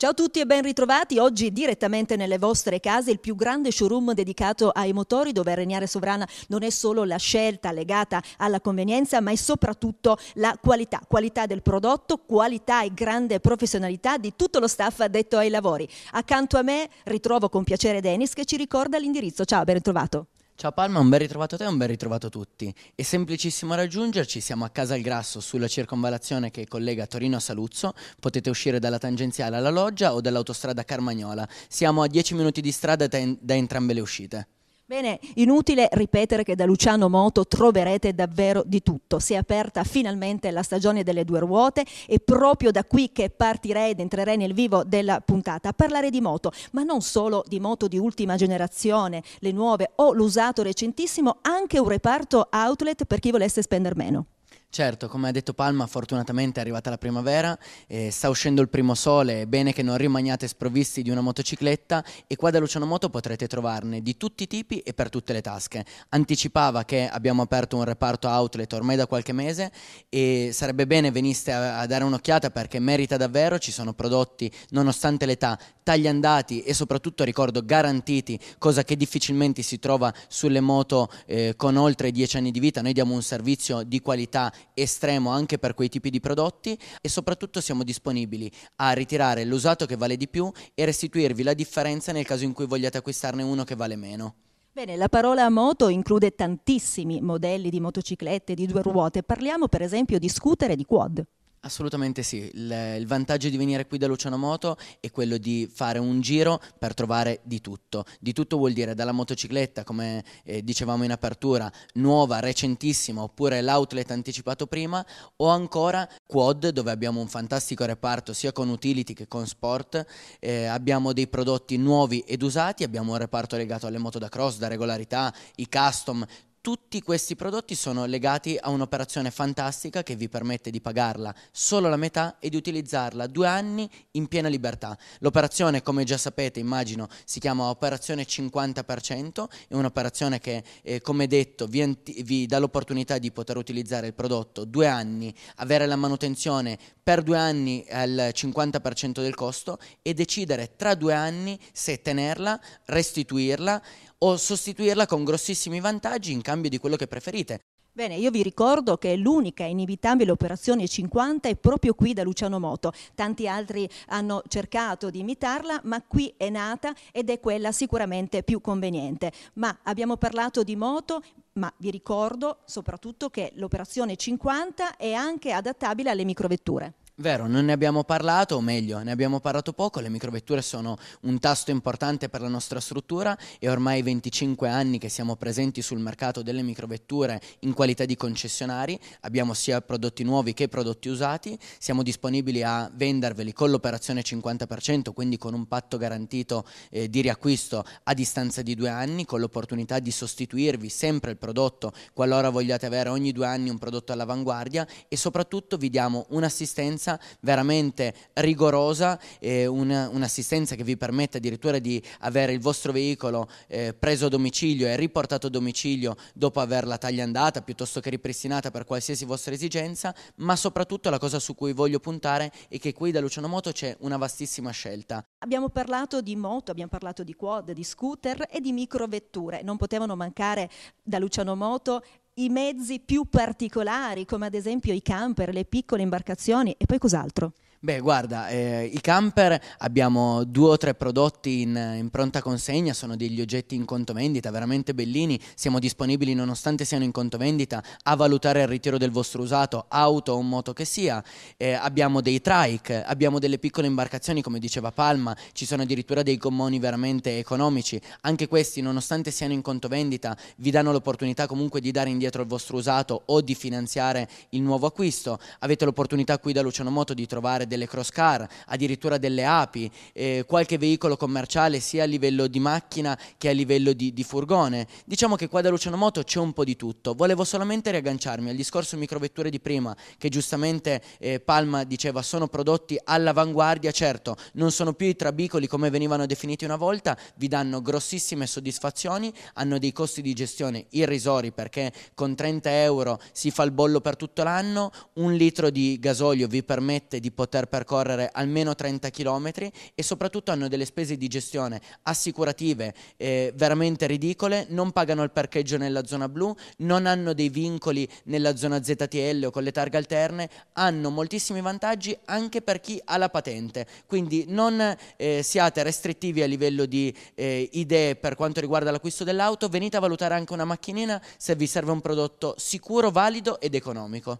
Ciao a tutti e ben ritrovati. Oggi direttamente nelle vostre case il più grande showroom dedicato ai motori dove Reniare Sovrana non è solo la scelta legata alla convenienza ma è soprattutto la qualità, qualità del prodotto, qualità e grande professionalità di tutto lo staff addetto ai lavori. Accanto a me ritrovo con piacere Denis che ci ricorda l'indirizzo. Ciao, ben ritrovato. Ciao Palma, un ben ritrovato a te e un ben ritrovato a tutti. È semplicissimo raggiungerci, siamo a Casalgrasso sulla circonvalazione che collega Torino a Saluzzo, potete uscire dalla tangenziale alla loggia o dall'autostrada Carmagnola, siamo a 10 minuti di strada da entrambe le uscite. Bene, inutile ripetere che da Luciano Moto troverete davvero di tutto. Si è aperta finalmente la stagione delle due ruote e proprio da qui che partirei ed entrerei nel vivo della puntata a parlare di moto, ma non solo di moto di ultima generazione, le nuove o l'usato recentissimo, anche un reparto outlet per chi volesse spendere meno. Certo, come ha detto Palma, fortunatamente è arrivata la primavera, eh, sta uscendo il primo sole, è bene che non rimaniate sprovvisti di una motocicletta e qua da Luciano Moto potrete trovarne di tutti i tipi e per tutte le tasche. Anticipava che abbiamo aperto un reparto outlet ormai da qualche mese e sarebbe bene veniste a, a dare un'occhiata perché merita davvero, ci sono prodotti nonostante l'età tagliandati e soprattutto ricordo garantiti, cosa che difficilmente si trova sulle moto eh, con oltre 10 anni di vita, noi diamo un servizio di qualità estremo anche per quei tipi di prodotti e soprattutto siamo disponibili a ritirare l'usato che vale di più e restituirvi la differenza nel caso in cui vogliate acquistarne uno che vale meno. Bene, la parola moto include tantissimi modelli di motociclette, di due ruote. Parliamo per esempio di scooter e di quad. Assolutamente sì, il, il, vantaggio di venire qui da Luciano Moto è quello di fare un giro per trovare di tutto, di tutto vuol dire dalla motocicletta come eh, dicevamo in apertura, nuova, recentissima oppure l'outlet anticipato prima o ancora quad dove abbiamo un fantastico reparto sia con utility che con sport, eh, abbiamo dei prodotti nuovi ed usati, abbiamo un reparto legato alle moto da cross, da regolarità, i custom, tutti questi prodotti sono legati a un'operazione fantastica che vi permette di pagarla solo la metà e di utilizzarla due anni in piena libertà. L'operazione, come già sapete, immagino, si chiama Operazione 50%, è un'operazione che, eh, come detto, vi, vi dà l'opportunità di poter utilizzare il prodotto due anni, avere la manutenzione per due anni al 50% del costo e decidere tra due anni se tenerla, restituirla o sostituirla con grossissimi vantaggi in cambio di quello che preferite. Bene, io vi ricordo che l'unica inevitabile operazione 50 è proprio qui da Luciano Moto. Tanti altri hanno cercato di imitarla, ma qui è nata ed è quella sicuramente più conveniente. Ma abbiamo parlato di moto, ma vi ricordo soprattutto che l'operazione 50 è anche adattabile alle microvetture. Vero, non ne abbiamo parlato, o meglio, ne abbiamo parlato poco, le microvetture sono un tasto importante per la nostra struttura e ormai 25 anni che siamo presenti sul mercato delle microvetture in qualità di concessionari, abbiamo sia prodotti nuovi che prodotti usati, siamo disponibili a venderveli con l'operazione 50%, quindi con un patto garantito eh, di riacquisto a distanza di due anni, con l'opportunità di sostituirvi sempre il prodotto qualora vogliate avere ogni due anni un prodotto all'avanguardia e soprattutto vi diamo un'assistenza un'assistenza veramente rigorosa, eh, un'assistenza che vi permette addirittura di avere il vostro veicolo eh, preso a domicilio e riportato a domicilio dopo averla tagliandata piuttosto che ripristinata per qualsiasi vostra esigenza, ma soprattutto la cosa su cui voglio puntare è che qui da Luciano Moto c'è una vastissima scelta. Abbiamo parlato di moto, abbiamo parlato di quad, di scooter e di microvetture, non potevano mancare da Luciano Moto i mezzi più particolari, come ad esempio i camper, le piccole imbarcazioni e poi cos'altro? Beh, guarda, eh, i camper abbiamo due o tre prodotti in, in, pronta consegna, sono degli oggetti in conto vendita, veramente bellini, siamo disponibili nonostante siano in conto vendita a valutare il ritiro del vostro usato, auto o moto che sia, eh, abbiamo dei trike, abbiamo delle piccole imbarcazioni come diceva Palma, ci sono addirittura dei gommoni veramente economici, anche questi nonostante siano in conto vendita vi danno l'opportunità comunque di dare indietro il vostro usato o di finanziare il nuovo acquisto, avete l'opportunità qui da Luciano Moto di trovare delle cross car, addirittura delle api, eh, qualche veicolo commerciale sia a livello di macchina che a livello di, di furgone. Diciamo che qua da Luciano Moto c'è un po' di tutto. Volevo solamente riagganciarmi al discorso microvetture di prima, che giustamente eh, Palma diceva sono prodotti all'avanguardia, certo, non sono più i trabicoli come venivano definiti una volta, vi danno grossissime soddisfazioni, hanno dei costi di gestione irrisori perché con 30 euro si fa il bollo per tutto l'anno, un litro di gasolio vi permette di poter per percorrere almeno 30 km e soprattutto hanno delle spese di gestione assicurative eh, veramente ridicole, non pagano il parcheggio nella zona blu, non hanno dei vincoli nella zona ZTL o con le targhe alterne, hanno moltissimi vantaggi anche per chi ha la patente, quindi non eh, siate restrittivi a livello di eh, idee per quanto riguarda l'acquisto dell'auto, venite a valutare anche una macchinina se vi serve un prodotto sicuro, valido ed economico.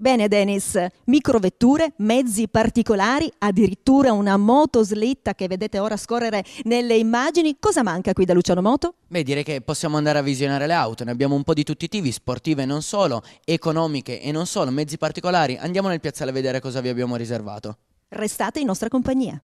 Bene Dennis, microvetture, mezzi particolari, addirittura una motoslitta che vedete ora scorrere nelle immagini. Cosa manca qui da Luciano Moto? Beh, direi che possiamo andare a visionare le auto, ne abbiamo un po' di tutti i tipi, sportive e non solo, economiche e non solo, mezzi particolari. Andiamo nel piazzale a vedere cosa vi abbiamo riservato. Restate in nostra compagnia.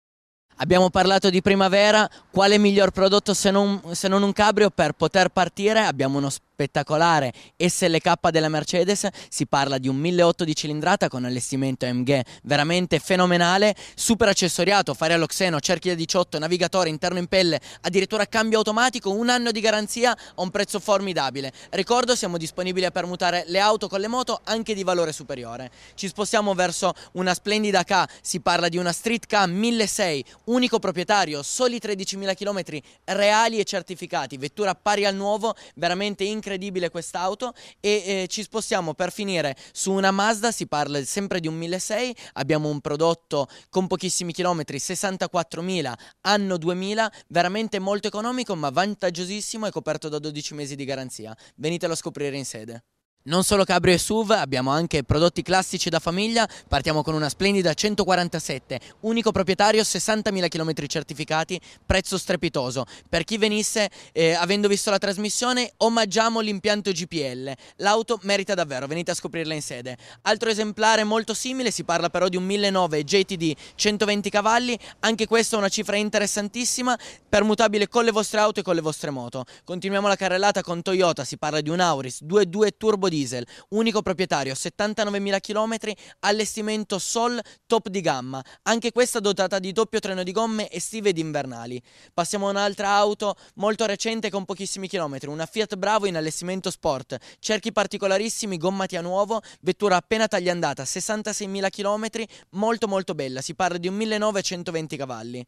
Abbiamo parlato di primavera, quale miglior prodotto se non, se non un cabrio per poter partire? Abbiamo uno spazio spettacolare SLK della Mercedes, si parla di un 1.800 di cilindrata con allestimento MG veramente fenomenale, super accessoriato, farello xeno, cerchi da 18, navigatore interno in pelle, addirittura cambio automatico, un anno di garanzia a un prezzo formidabile. Ricordo siamo disponibili a permutare le auto con le moto anche di valore superiore. Ci spostiamo verso una splendida K, si parla di una Street K 1600, unico proprietario, soli 13.000 km reali e certificati, vettura pari al nuovo, veramente incredibile incredibile quest'auto e eh, ci spostiamo per finire su una Mazda, si parla sempre di un 1600, abbiamo un prodotto con pochissimi chilometri, 64.000, anno 2000, veramente molto economico ma vantaggiosissimo e coperto da 12 mesi di garanzia. Venitelo a scoprire in sede. Non solo Cabrio e SUV, abbiamo anche prodotti classici da famiglia, partiamo con una splendida 147, unico proprietario, 60.000 km certificati, prezzo strepitoso. Per chi venisse, eh, avendo visto la trasmissione, omaggiamo l'impianto GPL, l'auto merita davvero, venite a scoprirla in sede. Altro esemplare molto simile, si parla però di un 1009 GTD 120 cavalli, anche questa è una cifra interessantissima, permutabile con le vostre auto e con le vostre moto. Continuiamo la carrellata con Toyota, si parla di un Auris 22 Turbo di diesel, unico proprietario, 79.000 km, allestimento Sol top di gamma, anche questa dotata di doppio treno di gomme estive ed invernali. Passiamo a un'altra auto molto recente con pochissimi chilometri, una Fiat Bravo in allestimento sport, cerchi particolarissimi, gommati a nuovo, vettura appena tagliandata, 66.000 km, molto molto bella, si parla di un 1920 cavalli.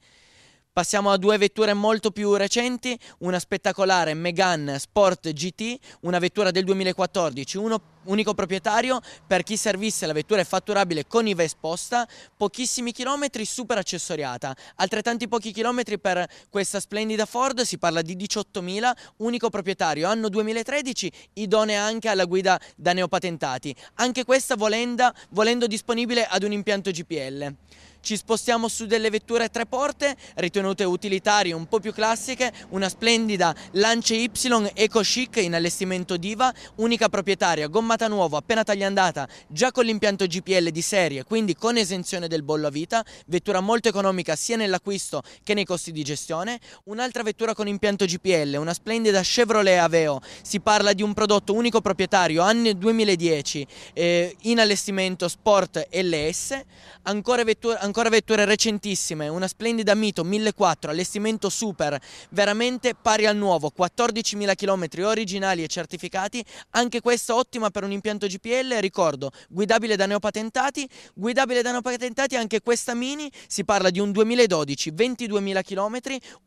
Passiamo a due vetture molto più recenti, una spettacolare Megane Sport GT, una vettura del 2014, uno, unico proprietario, per chi servisse la vettura è fatturabile con IVA esposta, pochissimi chilometri, super accessoriata, altrettanti pochi chilometri per questa splendida Ford, si parla di 18.000, unico proprietario, anno 2013, idonea anche alla guida da neopatentati, anche questa volenda, volendo disponibile ad un impianto GPL. Ci spostiamo su delle vetture a tre porte, ritenute utilitarie, un po' più classiche, una splendida Lance Y Eco Chic in allestimento Diva, unica proprietaria, gommata nuova, appena tagliandata, già con l'impianto GPL di serie, quindi con esenzione del bollo a vita, vettura molto economica sia nell'acquisto che nei costi di gestione, un'altra vettura con impianto GPL, una splendida Chevrolet Aveo, si parla di un prodotto unico proprietario, anni 2010, eh, in allestimento Sport LS, ancora vettura ancora vetture recentissime, una splendida Mito 1004, allestimento super, veramente pari al nuovo, 14.000 km originali e certificati, anche questa ottima per un impianto GPL, ricordo, guidabile da neopatentati, guidabile da neopatentati anche questa Mini, si parla di un 2012, 22.000 km,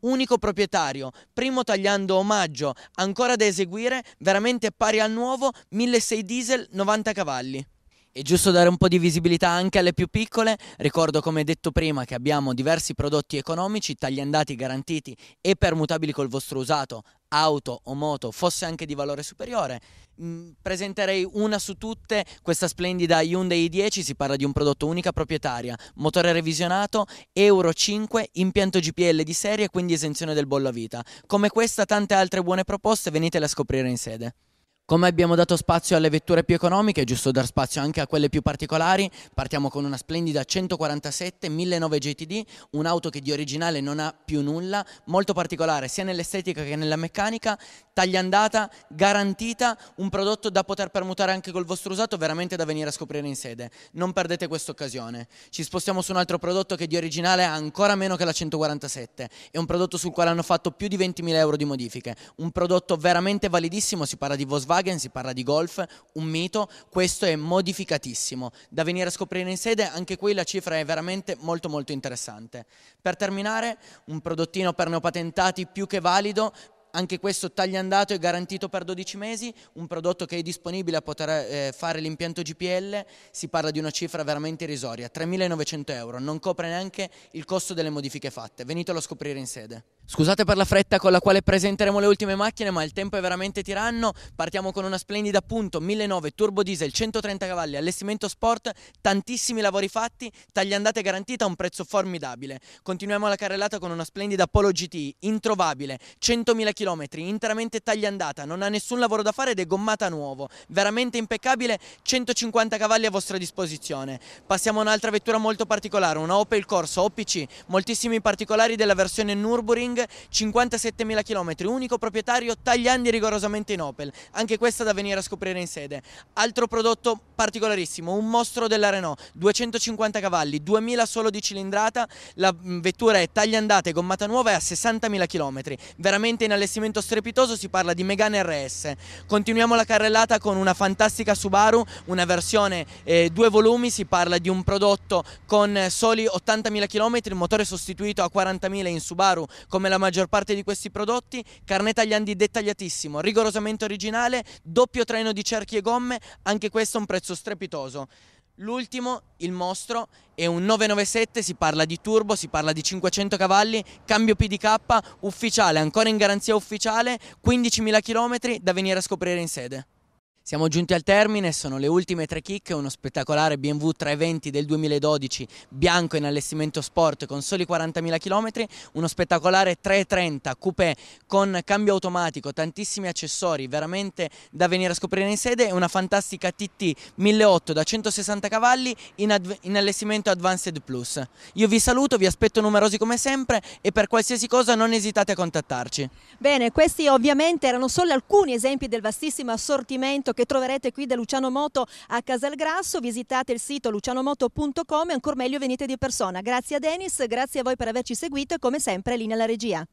unico proprietario, primo tagliando omaggio, ancora da eseguire, veramente pari al nuovo, 1.600 diesel, 90 cavalli. E giusto dare un po' di visibilità anche alle più piccole, ricordo come detto prima che abbiamo diversi prodotti economici tagliandati, garantiti e permutabili col vostro usato, auto o moto, fosse anche di valore superiore. Mm, presenterei una su tutte, questa splendida Hyundai i10, si parla di un prodotto unica proprietaria, motore revisionato, Euro 5, impianto GPL di serie, quindi esenzione del bollo a vita. Come questa tante altre buone proposte venitele a scoprire in sede. Come abbiamo dato spazio alle vetture più economiche, è giusto dar spazio anche a quelle più particolari, partiamo con una splendida 147 1009 GTD, un'auto che di originale non ha più nulla, molto particolare sia nell'estetica che nella meccanica, tagliandata, garantita, un prodotto da poter permutare anche col vostro usato, veramente da venire a scoprire in sede. Non perdete questa occasione. Ci spostiamo su un altro prodotto che di originale ha ancora meno che la 147, è un prodotto sul quale hanno fatto più di 20.000 euro di modifiche, un prodotto veramente validissimo, si parla di Volkswagen, Volkswagen, si parla di golf, un mito, questo è modificatissimo, da venire a scoprire in sede, anche qui la cifra è veramente molto molto interessante. Per terminare, un prodottino per neopatentati più che valido, anche questo tagliandato e garantito per 12 mesi, un prodotto che è disponibile a poter eh, fare l'impianto GPL, si parla di una cifra veramente irrisoria, 3.900 euro, non copre neanche il costo delle modifiche fatte, venitelo a scoprire in sede. Scusate per la fretta con la quale presenteremo le ultime macchine, ma il tempo è veramente tiranno. Partiamo con una splendida punto 1.900 turbo diesel 130 cavalli, allestimento sport, tantissimi lavori fatti, tagliandate garantita a un prezzo formidabile. Continuiamo la carrellata con una splendida Polo GT, introvabile, 100.000 km km, interamente tagliandata, non ha nessun lavoro da fare ed è gommata nuovo, veramente impeccabile, 150 cavalli a vostra disposizione. Passiamo a un'altra vettura molto particolare, una Opel Corsa OPC, moltissimi particolari della versione Nürburgring, 57.000 km, unico proprietario, tagliandi rigorosamente in Opel, anche questa da venire a scoprire in sede. Altro prodotto particolarissimo, un mostro della Renault, 250 cavalli, 2000 solo di cilindrata, la mm, vettura è tagliandata e gommata nuova e a 60.000 km, veramente in allestimento investimento strepitoso si parla di Megane RS. Continuiamo la carrellata con una fantastica Subaru, una versione eh, due volumi, si parla di un prodotto con eh, soli 80.000 km, motore sostituito a 40.000 in Subaru come la maggior parte di questi prodotti, carnet tagliandi dettagliatissimo, rigorosamente originale, doppio treno di cerchi e gomme, anche questo a un prezzo strepitoso. L'ultimo, il mostro, è un 997, si parla di turbo, si parla di 500 cavalli, cambio PDK, ufficiale, ancora in garanzia ufficiale, 15.000 km da venire a scoprire in sede. Siamo giunti al termine, sono le ultime tre chicche, uno spettacolare BMW 320 del 2012, bianco in allestimento sport con soli 40.000 km, uno spettacolare 330 coupé con cambio automatico, tantissimi accessori, veramente da venire a scoprire in sede, una fantastica TT 1008 da 160 cavalli in, in allestimento Advanced Plus. Io vi saluto, vi aspetto numerosi come sempre e per qualsiasi cosa non esitate a contattarci. Bene, questi ovviamente erano solo alcuni esempi del vastissimo assortimento che che troverete qui da Luciano Moto a Casalgrasso. Visitate il sito lucianomoto.com e ancora meglio venite di persona. Grazie a Denis, grazie a voi per averci seguito e come sempre linea alla regia.